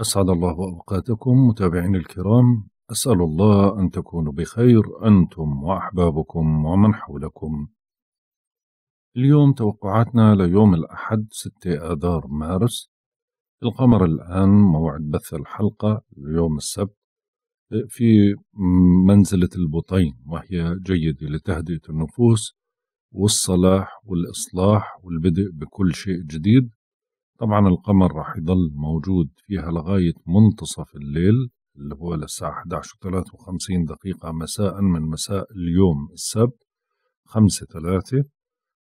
أسعد الله أوقاتكم متابعينا الكرام أسأل الله أن تكونوا بخير أنتم وأحبابكم ومن حولكم اليوم توقعاتنا ليوم الأحد 6 آذار مارس القمر الآن موعد بث الحلقة ليوم السبت في منزلة البطين وهي جيدة لتهدئة النفوس والصلاح والإصلاح والبدء بكل شيء جديد طبعا القمر راح يضل موجود فيها لغاية منتصف الليل اللي هو للساعة 11:53 دقيقة مساء من مساء اليوم السبت 5.3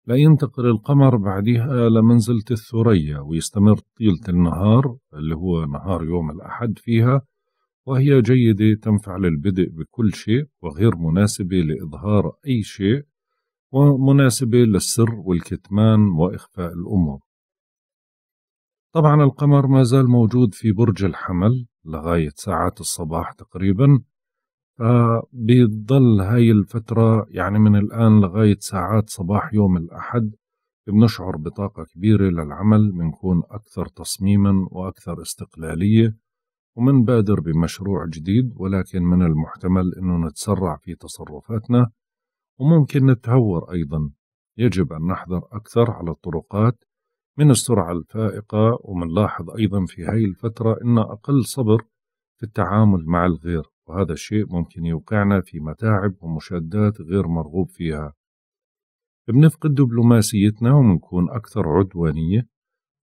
لا ينتقل القمر بعدها لمنزلة الثريا ويستمر طيلة النهار اللي هو نهار يوم الأحد فيها وهي جيدة تنفع للبدء بكل شيء وغير مناسبة لإظهار أي شيء ومناسبة للسر والكتمان وإخفاء الأمور طبعا القمر ما زال موجود في برج الحمل لغاية ساعات الصباح تقريبا فبيضل آه، هاي الفترة يعني من الآن لغاية ساعات صباح يوم الأحد بنشعر بطاقة كبيرة للعمل بنكون أكثر تصميما وأكثر استقلالية ومنبادر بمشروع جديد ولكن من المحتمل أنه نتسرع في تصرفاتنا وممكن نتهور أيضا يجب أن نحذر أكثر على الطرقات من السرعة الفائقة ومنلاحظ أيضا في هاي الفترة أن أقل صبر في التعامل مع الغير وهذا الشيء ممكن يوقعنا في متاعب ومشادات غير مرغوب فيها بنفقد دبلوماسيتنا ومنكون أكثر عدوانية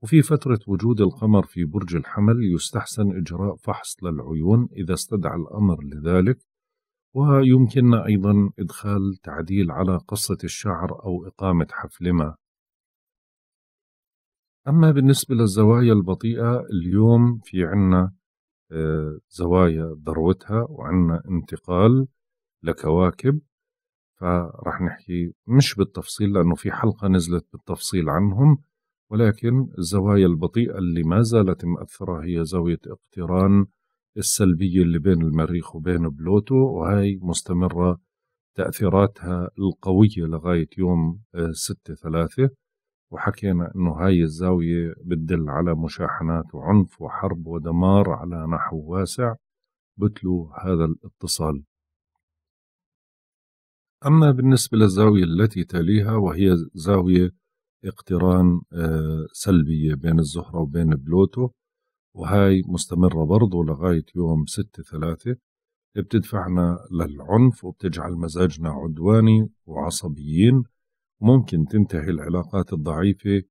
وفي فترة وجود القمر في برج الحمل يستحسن إجراء فحص للعيون إذا استدعى الأمر لذلك ويمكننا أيضا إدخال تعديل على قصة الشعر أو إقامة حفل ما أما بالنسبة للزوايا البطيئة اليوم في عنا آه، زوايا ذروتها وعنا انتقال لكواكب فرح نحكي مش بالتفصيل لأنه في حلقة نزلت بالتفصيل عنهم ولكن الزوايا البطيئة اللي ما زالت مأثرة هي زاوية اقتران السلبية اللي بين المريخ وبين بلوتو وهي مستمرة تأثيراتها القوية لغاية يوم 6 آه، 3 وحكينا أنه هاي الزاوية بتدل على مشاحنات وعنف وحرب ودمار على نحو واسع بتلو هذا الاتصال أما بالنسبة للزاوية التي تليها وهي زاوية اقتران آه، سلبية بين الزهرة وبين بلوتو وهاي مستمرة برضو لغاية يوم ستة ثلاثة بتدفعنا للعنف وبتجعل مزاجنا عدواني وعصبيين ممكن تنتهي العلاقات الضعيفة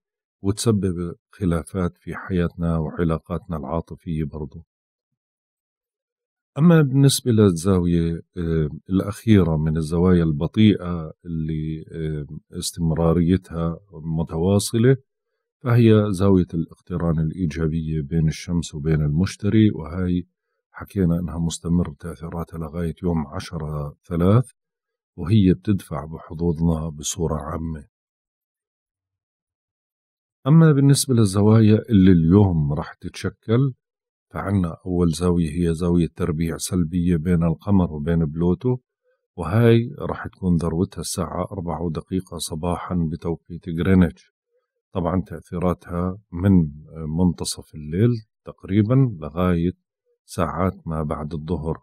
وتسبب خلافات في حياتنا وعلاقاتنا العاطفية برضو أما بالنسبة للزاوية آه، الأخيرة من الزوايا البطيئة اللي آه، استمراريتها متواصلة فهي زاوية الاقتران الإيجابية بين الشمس وبين المشتري وهي حكينا أنها مستمر تأثيراتها لغاية يوم عشرة ثلاث وهي بتدفع بحظوظنا بصورة عامة أما بالنسبة للزوايا اللي اليوم رح تتشكل فعنا أول زاوية هي زاوية تربيع سلبية بين القمر وبين بلوتو وهاي رح تكون ذروتها الساعة أربعة ودقيقة صباحا بتوقيت غرينتش طبعا تأثيراتها من منتصف الليل تقريبا لغاية ساعات ما بعد الظهر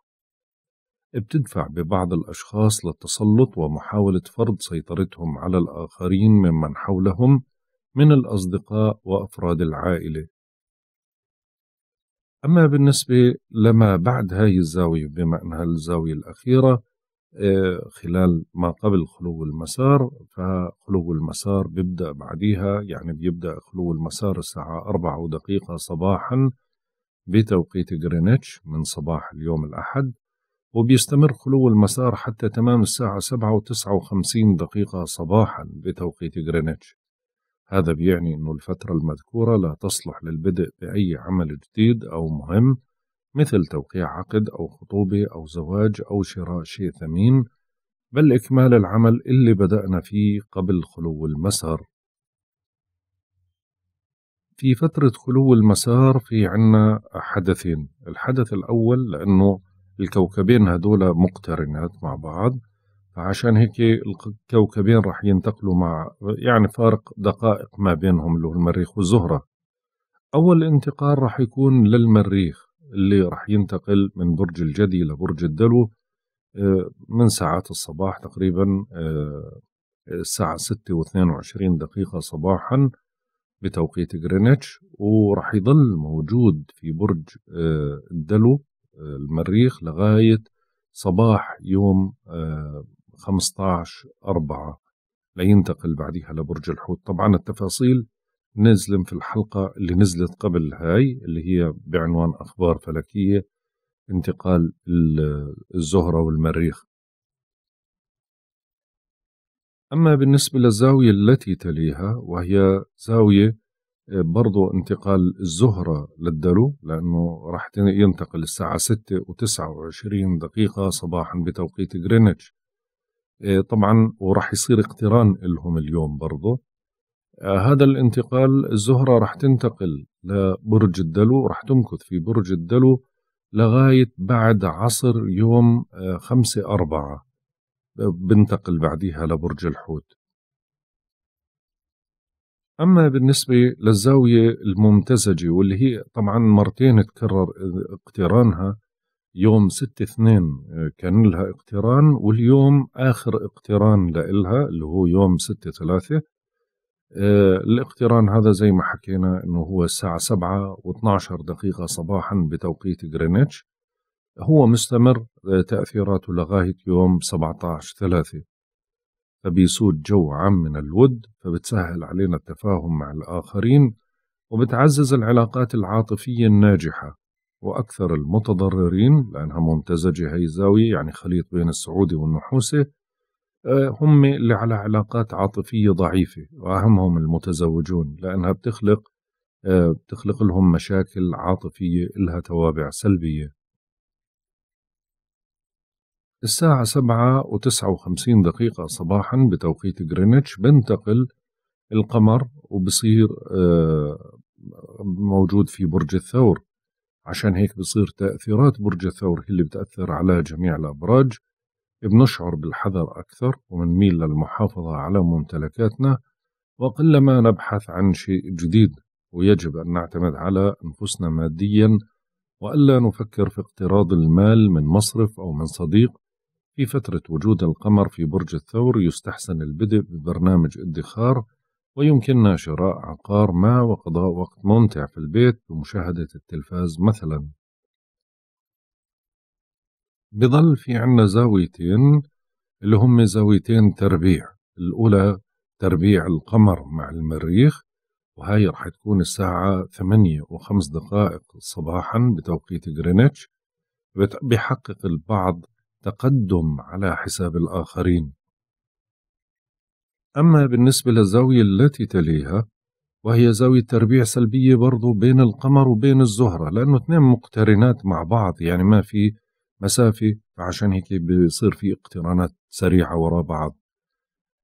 بتدفع ببعض الأشخاص للتسلط ومحاولة فرض سيطرتهم على الآخرين ممن حولهم من الأصدقاء وأفراد العائلة. أما بالنسبة لما بعد هاي الزاوية بما أنها الزاوية الأخيرة آه، خلال ما قبل خلو المسار فخلو المسار بيبدأ بعديها يعني بيبدأ خلو المسار الساعة أربعة ودقيقة صباحا بتوقيت غرينتش من صباح اليوم الأحد وبيستمر خلو المسار حتى تمام الساعة سبعة وتسعة وخمسين دقيقة صباحا بتوقيت غرينتش هذا بيعني أن الفترة المذكورة لا تصلح للبدء بأي عمل جديد أو مهم مثل توقيع عقد أو خطوبة أو زواج أو شراء شيء ثمين بل إكمال العمل اللي بدأنا فيه قبل خلو المسار في فترة خلو المسار في عنا حدثين الحدث الأول لأنه الكوكبين هذول مقترنات مع بعض فعشان هيك الكوكبين راح ينتقلوا مع يعني فارق دقائق ما بينهم اللي هو المريخ والزهرة أول انتقال راح يكون للمريخ اللي راح ينتقل من برج الجدي لبرج الدلو آه، من ساعات الصباح تقريبا آه، الساعة ستة واثنين وعشرين دقيقة صباحا بتوقيت غرينتش وراح يظل موجود في برج آه، الدلو المريخ لغاية صباح يوم 15 آه، أربعة لينتقل بعدها لبرج الحوت طبعا التفاصيل نزلم في الحلقة اللي نزلت قبل هاي اللي هي بعنوان أخبار فلكية انتقال الزهرة والمريخ أما بالنسبة للزاوية التي تليها وهي زاوية برضو انتقال الزهرة للدلو لأنه راح ينتقل الساعة 6 و29 دقيقة صباحا بتوقيت غرينتش آه، طبعا وراح يصير اقتران لهم اليوم برضو آه، هذا الانتقال الزهرة راح تنتقل لبرج الدلو راح تمكث في برج الدلو لغاية بعد عصر يوم آه، خمسة أربعة بنتقل بعديها لبرج الحوت أما بالنسبة للزاوية الممتزجة واللي هي طبعا مرتين تكرر اقترانها يوم ستة اثنين آه، كان لها اقتران واليوم آخر اقتران لها اللي هو يوم ستة ثلاثة اه الاقتران هذا زي ما حكينا انه هو الساعة سبعة واثناشر دقيقة صباحا بتوقيت غرينتش هو مستمر آه، تأثيراته لغاية يوم سبعة عشر ثلاثة فبيسود جو عام من الود فبتسهل علينا التفاهم مع الآخرين وبتعزز العلاقات العاطفية الناجحة وأكثر المتضررين لأنها ممتزجة هي الزاوية يعني خليط بين السعودي والنحوسة آه، هم اللي على علاقات عاطفية ضعيفة وأهمهم المتزوجون لأنها بتخلق آه، بتخلق لهم مشاكل عاطفية لها توابع سلبية الساعة سبعة وتسعة وخمسين دقيقة صباحا بتوقيت جرينتش بنتقل القمر وبصير آه، موجود في برج الثور عشان هيك بصير تأثيرات برج الثور هي اللي بتأثر على جميع الأبراج بنشعر بالحذر أكثر ومنميل للمحافظة على ممتلكاتنا وقلما نبحث عن شيء جديد ويجب أن نعتمد على أنفسنا ماديا وألا نفكر في اقتراض المال من مصرف أو من صديق في فترة وجود القمر في برج الثور يستحسن البدء ببرنامج ادخار ويمكننا شراء عقار ما وقضاء وقت ممتع في البيت بمشاهدة التلفاز مثلا بظل في عنا زاويتين اللي هم زاويتين تربيع الأولى تربيع القمر مع المريخ وهاي رح تكون الساعة ثمانية وخمس دقائق صباحا بتوقيت غرينتش بحقق البعض تقدم على حساب الآخرين أما بالنسبة للزاوية التي تليها وهي زاوية تربيع سلبية برضو بين القمر وبين الزهرة لأنه اثنين مقترنات مع بعض يعني ما في مسافة فعشان هيك بيصير في اقترانات سريعة وراء بعض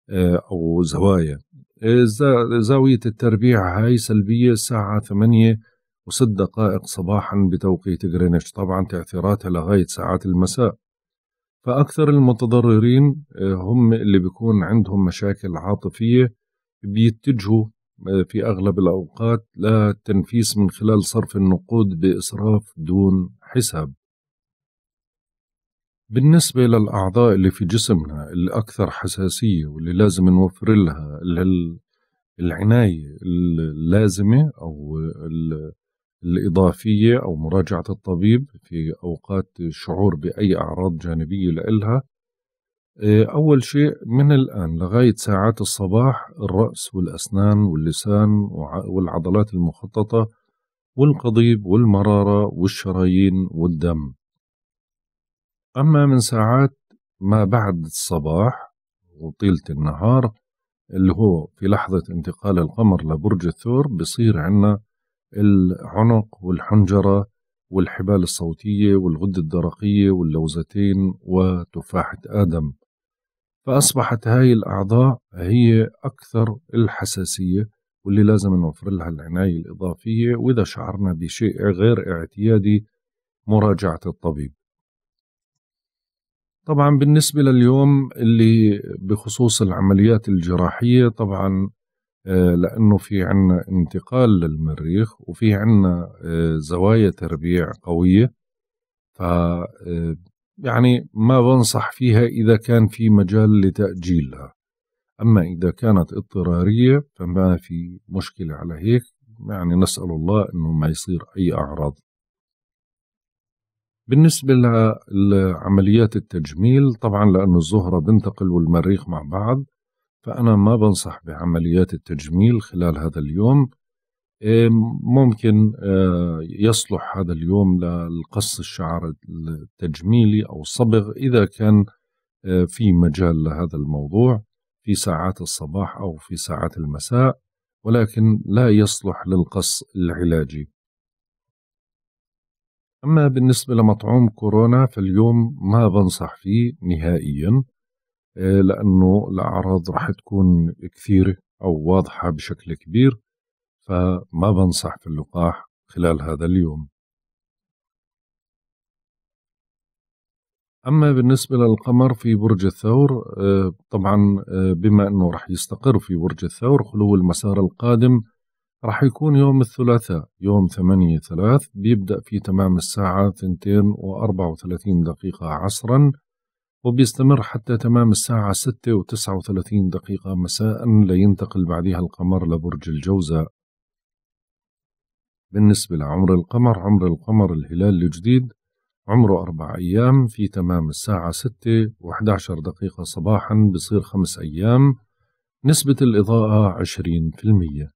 آه، أو زوايا زاوية التربيع هاي سلبية الساعة ثمانية وست دقائق صباحا بتوقيت غرينتش طبعا تأثيراتها لغاية ساعات المساء فأكثر المتضررين آه، هم اللي بيكون عندهم مشاكل عاطفية بيتجهوا آه، في أغلب الأوقات للتنفيس من خلال صرف النقود بإسراف دون حساب بالنسبة للأعضاء اللي في جسمنا الأكثر حساسية واللي لازم نوفر لها العناية اللازمة أو الإضافية أو مراجعة الطبيب في أوقات الشعور بأي أعراض جانبية لإلها آه، أول شيء من الآن لغاية ساعات الصباح الرأس والأسنان واللسان والعضلات المخططة والقضيب والمرارة والشرايين والدم أما من ساعات ما بعد الصباح وطيلة النهار اللي هو في لحظة انتقال القمر لبرج الثور بصير عنا العنق والحنجرة والحبال الصوتية والغدة الدرقية واللوزتين وتفاحة آدم فأصبحت هاي الأعضاء هي أكثر الحساسية واللي لازم نوفر لها العناية الإضافية وإذا شعرنا بشيء غير اعتيادي مراجعة الطبيب طبعا بالنسبة لليوم اللي بخصوص العمليات الجراحية طبعا آه، لأنه في عنا انتقال للمريخ وفي عنا آه، زوايا تربيع قوية ف آه، يعني ما بنصح فيها إذا كان في مجال لتأجيلها أما إذا كانت اضطرارية فما في مشكلة على هيك يعني نسأل الله أنه ما يصير أي أعراض بالنسبة لعمليات التجميل طبعا لأنه الزهرة بنتقل والمريخ مع بعض فأنا ما بنصح بعمليات التجميل خلال هذا اليوم إيه، ممكن آه، يصلح هذا اليوم للقص الشعر التجميلي أو الصبغ إذا كان آه، في مجال لهذا الموضوع في ساعات الصباح أو في ساعات المساء ولكن لا يصلح للقص العلاجي أما بالنسبة لمطعوم كورونا فاليوم ما بنصح فيه نهائياً آه، لأنه الأعراض رح تكون كثيرة أو واضحة بشكل كبير فما بنصح في اللقاح خلال هذا اليوم أما بالنسبة للقمر في برج الثور آه، طبعا آه، بما أنه رح يستقر في برج الثور خلو المسار القادم رح يكون يوم الثلاثاء يوم ثمانية ثلاث بيبدأ في تمام الساعة ثنتين وأربعة وثلاثين دقيقة عصرا وبيستمر حتى تمام الساعة ستة وتسعة وثلاثين دقيقة مساء لينتقل بعدها القمر لبرج الجوزاء بالنسبة لعمر القمر عمر القمر الهلال الجديد عمره أربع أيام في تمام الساعة ستة وحد عشر دقيقة صباحا بصير خمس أيام نسبة الإضاءة عشرين في المية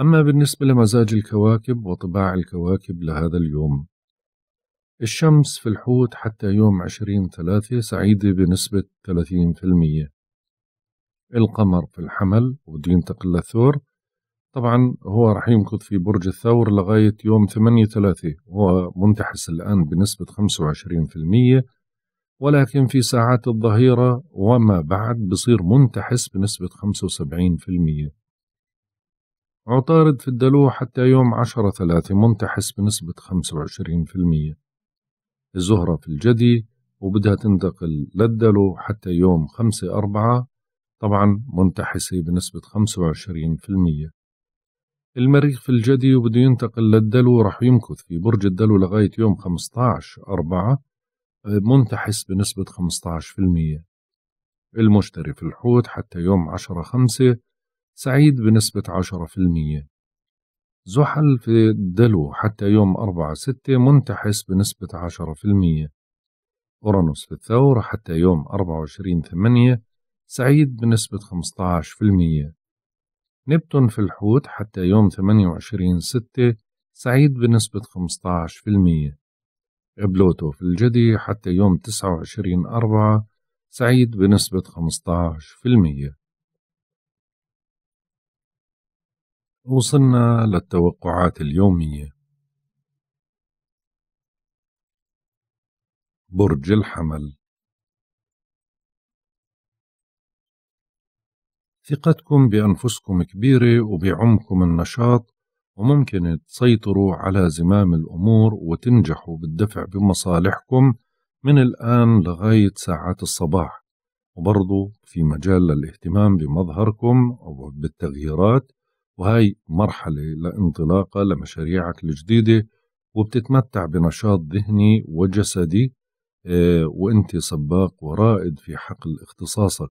أما بالنسبة لمزاج الكواكب وطباع الكواكب لهذا اليوم الشمس في الحوت حتى يوم عشرين ثلاثة سعيدة بنسبة ثلاثين في المية القمر في الحمل ودين تقل الثور طبعا هو راح يمكث في برج الثور لغاية يوم ثمانية ثلاثة هو منتحس الآن بنسبة خمسة وعشرين في المية ولكن في ساعات الظهيرة وما بعد بصير منتحس بنسبة خمسة وسبعين في المية عطارد في الدلو حتى يوم عشرة ثلاثة منتحس بنسبة خمسة وعشرين في المية الزهرة في الجدي وبدها تنتقل للدلو حتى يوم خمسة أربعة طبعا منتحسة بنسبة 25% المريخ في الجدي وبده ينتقل للدلو رح يمكث في برج الدلو لغاية يوم 15 أربعة آه، منتحس بنسبة 15% المشتري في الحوت حتى يوم 10 خمسة سعيد بنسبة 10% زحل في الدلو حتى يوم أربعة ستة منتحس بنسبة عشرة في المية أورانوس في الثور حتى يوم أربعة وعشرين ثمانية سعيد بنسبة خمستاعش في المية نبتون في الحوت حتى يوم ثمانية وعشرين ستة سعيد بنسبة خمستاعش في المية إبلوتو في الجدي حتى يوم تسعة وعشرين أربعة سعيد بنسبة خمستاعش في المية وصلنا للتوقعات اليومية برج الحمل ثقتكم بأنفسكم كبيرة وبعمكم النشاط وممكن تسيطروا على زمام الأمور وتنجحوا بالدفع بمصالحكم من الآن لغاية ساعات الصباح وبرضو في مجال للاهتمام بمظهركم أو بالتغييرات وهي مرحلة لانطلاقة لمشاريعك الجديدة وبتتمتع بنشاط ذهني وجسدي آه، وانت سباق ورائد في حقل اختصاصك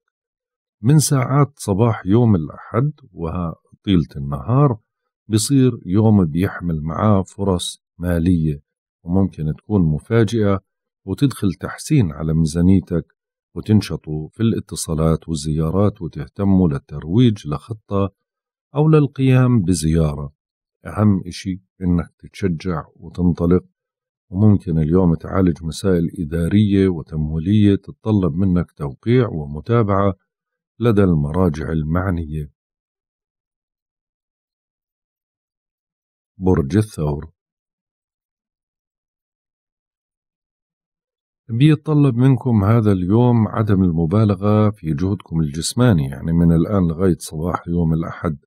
من ساعات صباح يوم الأحد وطيلة النهار بصير يوم بيحمل معاه فرص مالية وممكن تكون مفاجئة وتدخل تحسين على ميزانيتك وتنشطوا في الاتصالات والزيارات وتهتموا للترويج لخطة أو للقيام بزيارة أهم إشي إنك تتشجع وتنطلق وممكن اليوم تعالج مسائل إدارية وتمويلية تتطلب منك توقيع ومتابعة لدى المراجع المعنية برج الثور بيتطلب منكم هذا اليوم عدم المبالغة في جهدكم الجسماني يعني من الآن لغاية صباح يوم الأحد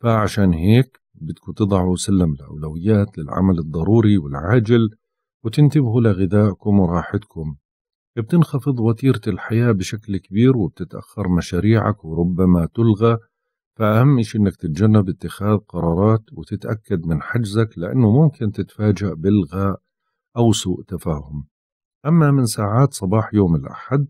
فعشان هيك بدكم تضعوا سلم الأولويات للعمل الضروري والعاجل وتنتبهوا لغذائكم وراحتكم بتنخفض وتيرة الحياة بشكل كبير وبتتأخر مشاريعك وربما تلغى فأهم شيء إنك تتجنب اتخاذ قرارات وتتأكد من حجزك لأنه ممكن تتفاجأ بالغاء أو سوء تفاهم أما من ساعات صباح يوم الأحد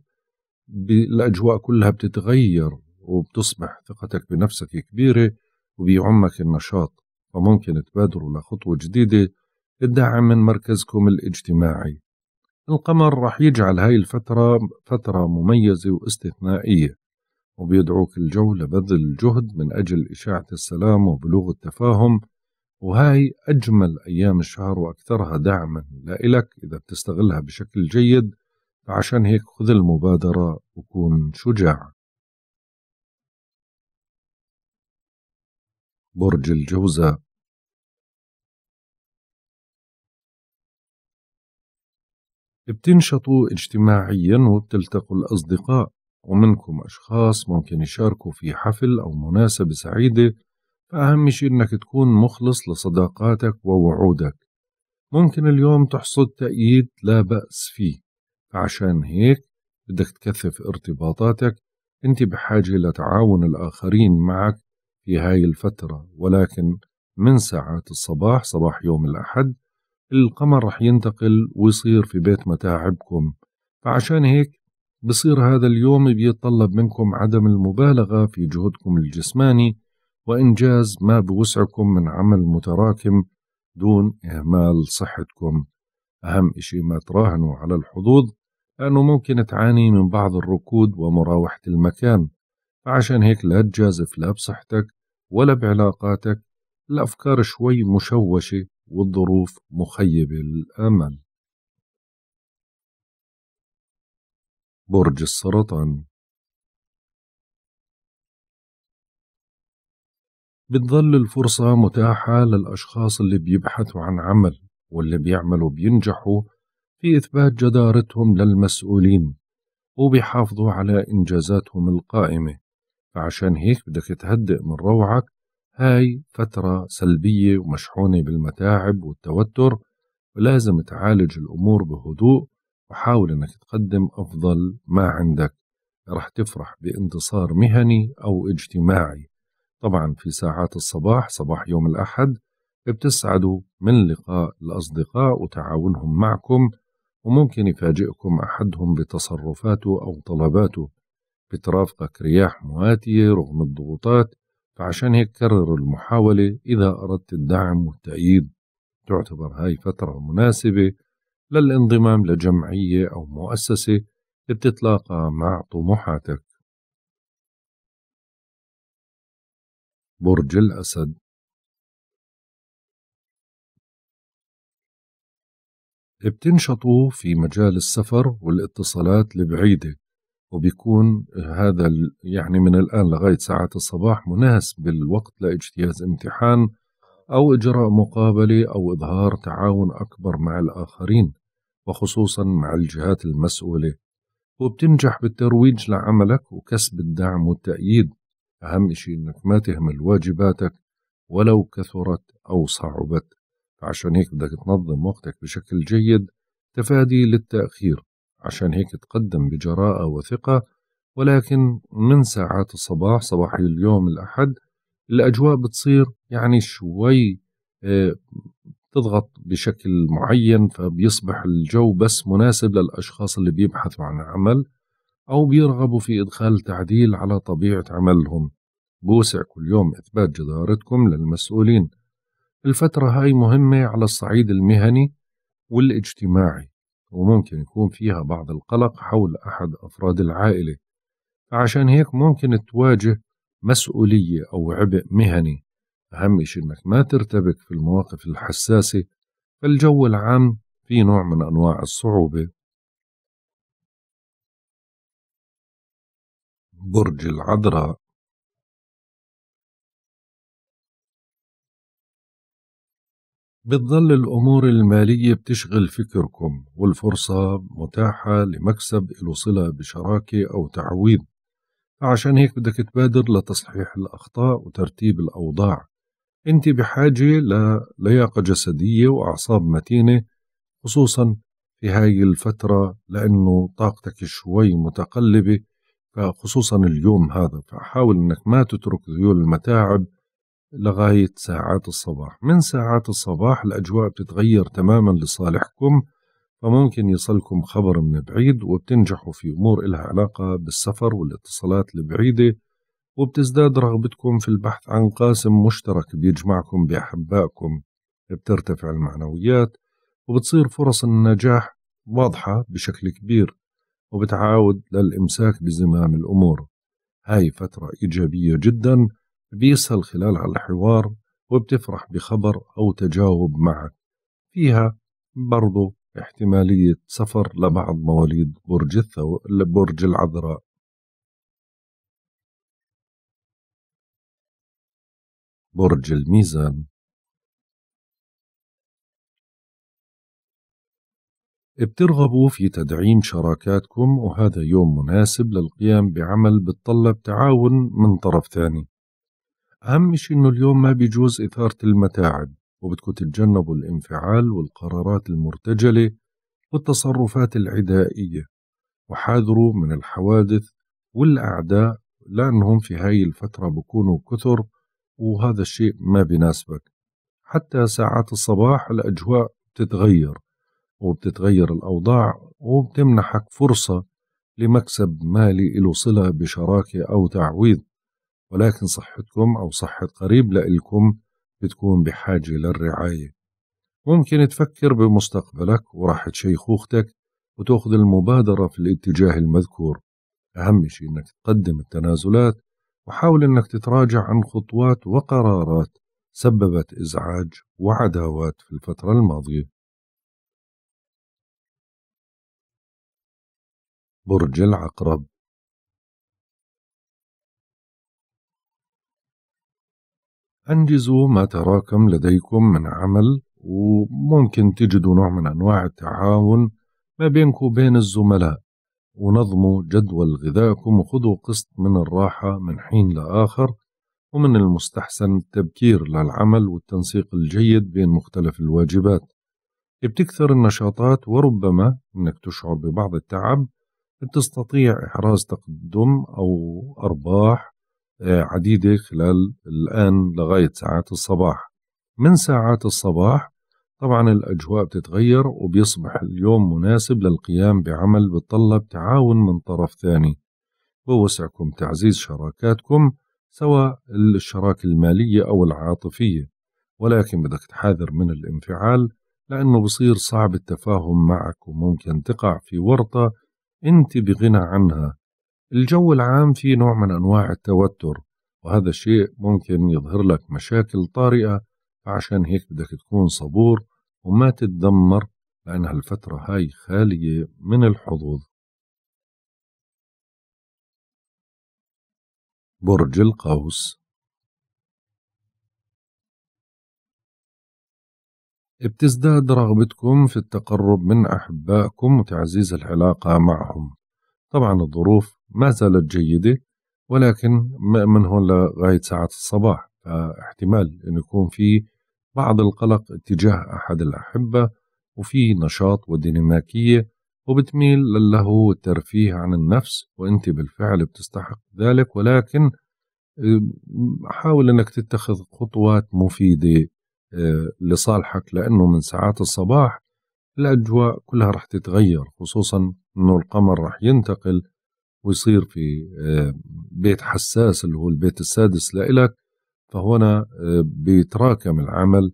الأجواء كلها بتتغير وبتصبح ثقتك بنفسك كبيرة وبيعمك النشاط وممكن تبادروا لخطوة جديدة الدعم من مركزكم الاجتماعي القمر رح يجعل هاي الفترة فترة مميزة واستثنائية وبيدعوك الجو لبذل الجهد من أجل إشاعة السلام وبلوغ التفاهم وهاي أجمل أيام الشهر وأكثرها دعما لإلك إذا بتستغلها بشكل جيد فعشان هيك خذ المبادرة وكون شجاع برج الجوزاء بتنشطوا اجتماعيا وبتلتقوا الأصدقاء ومنكم أشخاص ممكن يشاركوا في حفل أو مناسبة سعيدة فأهم شيء إنك تكون مخلص لصداقاتك ووعودك ممكن اليوم تحصد تأييد لا بأس فيه فعشان هيك بدك تكثف ارتباطاتك أنت بحاجة لتعاون الآخرين معك في هاي الفترة ولكن من ساعات الصباح صباح يوم الأحد القمر رح ينتقل ويصير في بيت متاعبكم فعشان هيك بصير هذا اليوم بيتطلب منكم عدم المبالغة في جهدكم الجسماني وإنجاز ما بوسعكم من عمل متراكم دون إهمال صحتكم أهم إشي ما تراهنوا على الحظوظ لأنه ممكن تعاني من بعض الركود ومراوحة المكان فعشان هيك لا تجازف لا بصحتك ولا بعلاقاتك الأفكار شوي مشوشة والظروف مخيبة الأمل برج السرطان بتظل الفرصة متاحة للأشخاص اللي بيبحثوا عن عمل واللي بيعملوا بينجحوا في إثبات جدارتهم للمسؤولين وبيحافظوا على إنجازاتهم القائمة فعشان هيك بدك تهدئ من روعك هاي فترة سلبية ومشحونة بالمتاعب والتوتر ولازم تعالج الأمور بهدوء وحاول أنك تقدم أفضل ما عندك رح تفرح بانتصار مهني أو اجتماعي طبعا في ساعات الصباح صباح يوم الأحد بتسعدوا من لقاء الأصدقاء وتعاونهم معكم وممكن يفاجئكم أحدهم بتصرفاته أو طلباته بترافقك رياح مواتية رغم الضغوطات فعشان هيك كرر المحاولة إذا أردت الدعم والتأييد تعتبر هاي فترة مناسبة للانضمام لجمعية أو مؤسسة بتتلاقى مع طموحاتك برج الأسد بتنشطوا في مجال السفر والاتصالات البعيدة وبيكون هذا يعني من الآن لغاية ساعات الصباح مناسب الوقت لاجتياز امتحان أو إجراء مقابلة أو إظهار تعاون أكبر مع الآخرين وخصوصا مع الجهات المسؤولة وبتنجح بالترويج لعملك وكسب الدعم والتأييد أهم شيء إنك ما تهمل واجباتك ولو كثرت أو صعبت فعشان هيك بدك تنظم وقتك بشكل جيد تفادي للتأخير عشان هيك تقدم بجراءة وثقة ولكن من ساعات الصباح صباح اليوم الأحد الأجواء بتصير يعني شوي آه، تضغط بشكل معين فبيصبح الجو بس مناسب للأشخاص اللي بيبحثوا عن عمل أو بيرغبوا في إدخال تعديل على طبيعة عملهم بوسع كل يوم إثبات جدارتكم للمسؤولين الفترة هاي مهمة على الصعيد المهني والاجتماعي وممكن يكون فيها بعض القلق حول أحد أفراد العائلة فعشان هيك ممكن تواجه مسؤولية أو عبء مهني أهم شيء أنك ما ترتبك في المواقف الحساسة فالجو العام في نوع من أنواع الصعوبة برج العذراء بتظل الأمور المالية بتشغل فكركم والفرصة متاحة لمكسب له صلة بشراكة أو تعويض فعشان هيك بدك تبادر لتصحيح الأخطاء وترتيب الأوضاع أنت بحاجة للياقة جسدية وأعصاب متينة خصوصا في هاي الفترة لأنه طاقتك شوي متقلبة فخصوصا اليوم هذا فحاول أنك ما تترك ذيول المتاعب لغاية ساعات الصباح من ساعات الصباح الأجواء بتتغير تماما لصالحكم فممكن يصلكم خبر من بعيد وبتنجحوا في أمور إلها علاقة بالسفر والاتصالات البعيدة وبتزداد رغبتكم في البحث عن قاسم مشترك بيجمعكم بأحبائكم بترتفع المعنويات وبتصير فرص النجاح واضحة بشكل كبير وبتعاود للإمساك بزمام الأمور هاي فترة إيجابية جداً بيسهل خلالها الحوار وبتفرح بخبر أو تجاوب معه فيها برضو احتمالية سفر لبعض مواليد برج الثو... برج العذراء برج الميزان بترغبوا في تدعيم شراكاتكم وهذا يوم مناسب للقيام بعمل بتطلب تعاون من طرف ثاني أهم شيء إنه اليوم ما بيجوز إثارة المتاعب وبدكم تتجنبوا الانفعال والقرارات المرتجلة والتصرفات العدائية وحاذروا من الحوادث والأعداء لأنهم في هاي الفترة بكونوا كثر وهذا الشيء ما بناسبك حتى ساعات الصباح الأجواء بتتغير وبتتغير الأوضاع وبتمنحك فرصة لمكسب مالي له صلة بشراكة أو تعويض ولكن صحتكم أو صحة قريب لإلكم بتكون بحاجة للرعاية ممكن تفكر بمستقبلك وراحة شيخوختك وتأخذ المبادرة في الاتجاه المذكور أهم شيء أنك تقدم التنازلات وحاول أنك تتراجع عن خطوات وقرارات سببت إزعاج وعداوات في الفترة الماضية برج العقرب أنجزوا ما تراكم لديكم من عمل وممكن تجدوا نوع من أنواع التعاون ما بينكم وبين الزملاء ونظموا جدول غذائكم وخذوا قسط من الراحة من حين لآخر ومن المستحسن التبكير للعمل والتنسيق الجيد بين مختلف الواجبات بتكثر النشاطات وربما أنك تشعر ببعض التعب بتستطيع إحراز تقدم أو أرباح عديدة خلال الآن لغاية ساعات الصباح من ساعات الصباح طبعا الأجواء بتتغير وبيصبح اليوم مناسب للقيام بعمل بتطلب تعاون من طرف ثاني بوسعكم تعزيز شراكاتكم سواء الشراكة المالية أو العاطفية ولكن بدك تحاذر من الانفعال لأنه بصير صعب التفاهم معك وممكن تقع في ورطة أنت بغنى عنها الجو العام فيه نوع من أنواع التوتر وهذا الشيء ممكن يظهر لك مشاكل طارئة عشان هيك بدك تكون صبور وما تتدمر لأن هالفترة هاي خالية من الحظوظ برج القوس بتزداد رغبتكم في التقرب من أحبائكم وتعزيز العلاقة معهم طبعا الظروف ما زالت جيدة ولكن من هون لغاية ساعة الصباح فاحتمال أن يكون في بعض القلق اتجاه أحد الأحبة وفي نشاط وديناميكية وبتميل له الترفيه عن النفس وأنت بالفعل بتستحق ذلك ولكن حاول أنك تتخذ خطوات مفيدة أه، لصالحك لأنه من ساعات الصباح الأجواء كلها رح تتغير خصوصا أنه القمر رح ينتقل ويصير في آه، بيت حساس اللي هو البيت السادس لإلك فهنا آه، بيتراكم العمل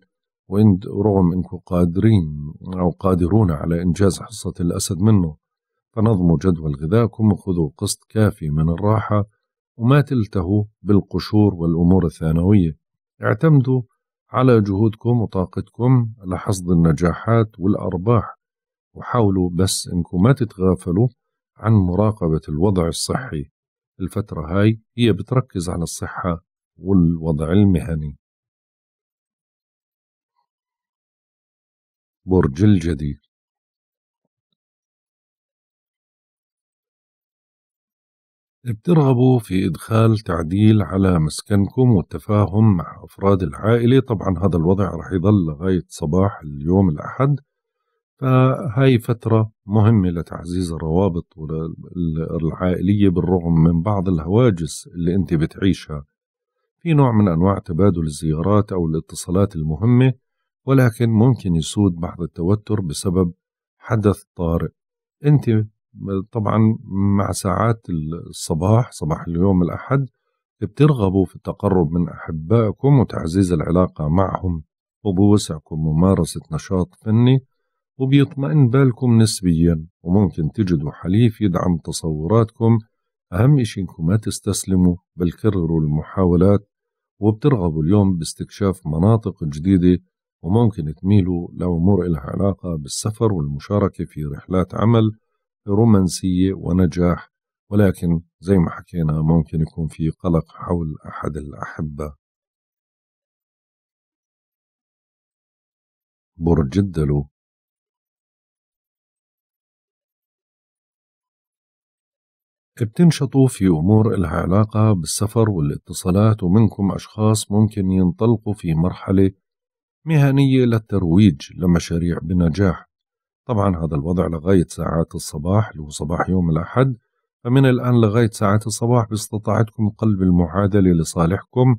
ورغم انكم قادرين او قادرون على انجاز حصه الاسد منه فنظموا جدول غذائكم وخذوا قسط كافي من الراحه وما تلتهوا بالقشور والامور الثانويه اعتمدوا على جهودكم وطاقتكم لحصد النجاحات والارباح وحاولوا بس انكم ما تتغافلوا عن مراقبة الوضع الصحي الفترة هاي هي بتركز على الصحة والوضع المهني برج الجدي بترغبوا في إدخال تعديل على مسكنكم والتفاهم مع أفراد العائلة طبعا هذا الوضع رح يضل لغاية صباح اليوم الأحد فهي فترة مهمة لتعزيز الروابط العائلية بالرغم من بعض الهواجس اللي أنت بتعيشها في نوع من أنواع تبادل الزيارات أو الاتصالات المهمة ولكن ممكن يسود بعض التوتر بسبب حدث طارئ أنت طبعا مع ساعات الصباح صباح اليوم الأحد بترغبوا في التقرب من أحبائكم وتعزيز العلاقة معهم وبوسعكم ممارسة نشاط فني وبيطمئن بالكم نسبيا وممكن تجدوا حليف يدعم تصوراتكم أهم إشي إنكم ما تستسلموا بل كرروا المحاولات وبترغبوا اليوم باستكشاف مناطق جديدة وممكن تميلوا لأمور إلها علاقة بالسفر والمشاركة في رحلات عمل رومانسية ونجاح ولكن زي ما حكينا ممكن يكون في قلق حول أحد الأحبة برج الدلو بتنشطوا في أمور إلها علاقة بالسفر والاتصالات ومنكم أشخاص ممكن ينطلقوا في مرحلة مهنية للترويج لمشاريع بنجاح طبعا هذا الوضع لغاية ساعات الصباح اللي هو صباح يوم الأحد فمن الآن لغاية ساعات الصباح باستطاعتكم قلب المعادلة لصالحكم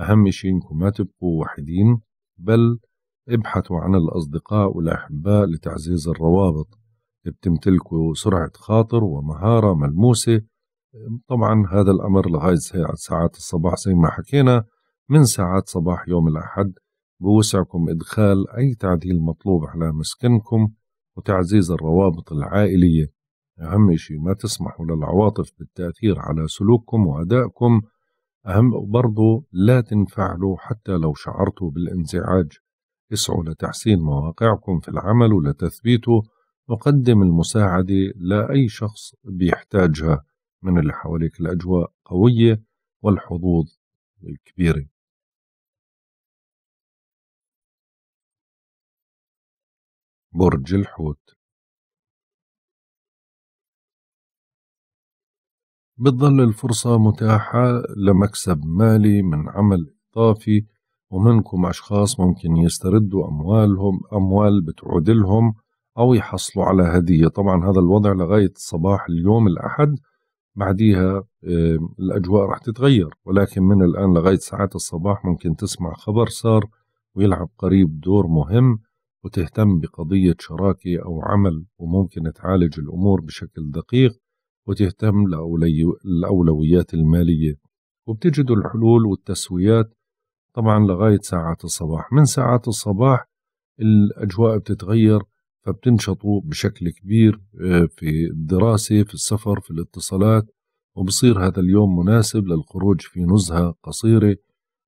أهم شيء إنكم ما تبقوا وحيدين بل ابحثوا عن الأصدقاء والأحباء لتعزيز الروابط بتمتلكوا سرعة خاطر ومهارة ملموسة طبعا هذا الأمر لغاية ساعات الصباح زي ما حكينا من ساعات صباح يوم الأحد بوسعكم إدخال أي تعديل مطلوب على مسكنكم وتعزيز الروابط العائلية أهم شيء ما تسمحوا للعواطف بالتأثير على سلوككم وأدائكم أهم برضو لا تنفعلوا حتى لو شعرتوا بالانزعاج اسعوا لتحسين مواقعكم في العمل ولتثبيته وقدم المساعدة لأي شخص بيحتاجها من اللي حواليك الأجواء قوية والحظوظ الكبيرة برج الحوت بتظل الفرصة متاحة لمكسب مالي من عمل إضافي ومنكم أشخاص ممكن يستردوا أموالهم أموال بتعود لهم أو يحصلوا على هدية طبعا هذا الوضع لغاية صباح اليوم الأحد بعديها الأجواء راح تتغير ولكن من الآن لغاية ساعات الصباح ممكن تسمع خبر صار ويلعب قريب دور مهم وتهتم بقضية شراكة أو عمل وممكن تعالج الأمور بشكل دقيق وتهتم لأولويات المالية وبتجد الحلول والتسويات طبعا لغاية ساعات الصباح من ساعات الصباح الأجواء بتتغير فبتنشطوا بشكل كبير آه، في الدراسة في السفر في الاتصالات وبصير هذا اليوم مناسب للخروج في نزهة قصيرة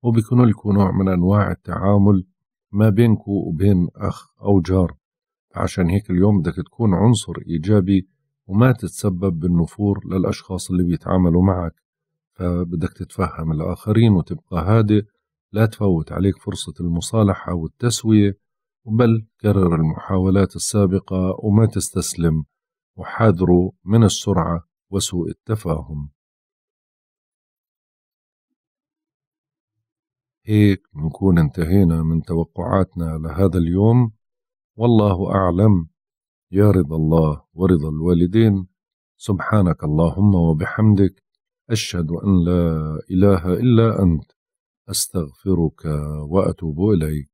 وبيكون لكم نوع من أنواع التعامل ما بينكم وبين أخ أو جار عشان هيك اليوم بدك تكون عنصر إيجابي وما تتسبب بالنفور للأشخاص اللي بيتعاملوا معك فبدك تتفهم الآخرين وتبقى هادئ لا تفوت عليك فرصة المصالحة والتسوية بل كرر المحاولات السابقة وما تستسلم وحاذروا من السرعة وسوء التفاهم هيك نكون انتهينا من توقعاتنا لهذا اليوم والله أعلم يا رضا الله ورضا الوالدين سبحانك اللهم وبحمدك أشهد أن لا إله إلا أنت أستغفرك وأتوب إليك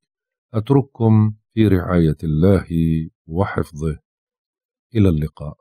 أترككم في رعاية الله وحفظه إلى اللقاء